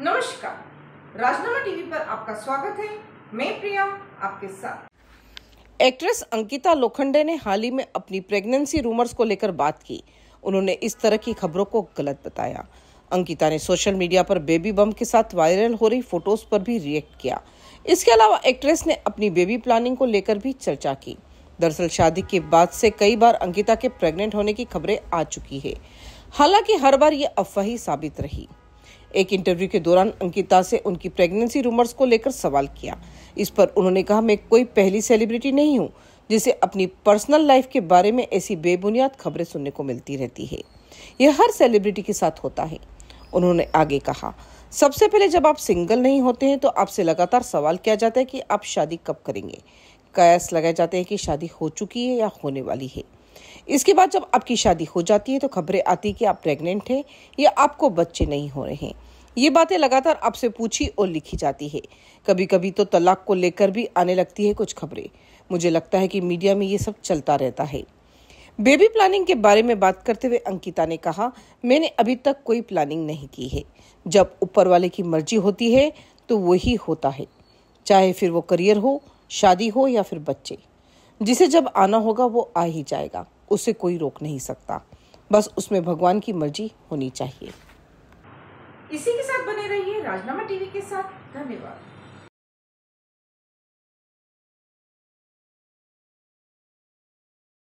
नमस्कार राजनामा टीवी पर आपका स्वागत है मैं प्रिया आपके साथ एक्ट्रेस अंकिता लोखंडे ने हाल ही में अपनी प्रेगनेंसी रूमर्स को लेकर बात की उन्होंने इस तरह की खबरों को गलत बताया अंकिता ने सोशल मीडिया पर बेबी बम के साथ वायरल हो रही फोटोज पर भी रिएक्ट किया इसके अलावा एक्ट्रेस ने अपनी बेबी प्लानिंग को लेकर भी चर्चा की दरअसल शादी के बाद से कई बार अंकिता के प्रेग्नेंट होने की खबरें आ चुकी है हालांकि हर बार ये अफवाही साबित रही एक इंटरव्यू के दौरान अंकिता से उनकी प्रेगनेंसी रूमर्स को लेकर सवाल किया इस पर उन्होंने कहा मैं कोई पहली सेलिब्रिटी नहीं हूँ जिसे अपनी पर्सनल लाइफ के बारे में ऐसी बेबुनियाद खबरें सुनने को मिलती रहती है यह हर सेलिब्रिटी के साथ होता है उन्होंने आगे कहा सबसे पहले जब आप सिंगल नहीं होते हैं तो आपसे लगातार सवाल किया जाता है कि आप शादी कब करेंगे कयास लगाए जाते हैं कि शादी हो चुकी है या होने वाली है इसके बाद जब आपकी शादी हो जाती है तो खबरें आती कि आप प्रेग्नेंट हैं या आपको बच्चे नहीं हो रहे हैं ये बातें लगातार आपसे पूछी और लिखी जाती है कभी कभी तो तलाक को लेकर भी आने लगती है कुछ खबरें मुझे लगता है कि मीडिया में ये सब चलता रहता है बेबी प्लानिंग के बारे में बात करते हुए अंकिता ने कहा मैंने अभी तक कोई प्लानिंग नहीं की है जब ऊपर वाले की मर्जी होती है तो वही होता है चाहे फिर वो करियर हो शादी हो या फिर बच्चे जिसे जब आना होगा वो आ ही जाएगा उसे कोई रोक नहीं सकता बस उसमें भगवान की मर्जी होनी चाहिए इसी के साथ बने रहिए राजनामा टीवी के साथ धन्यवाद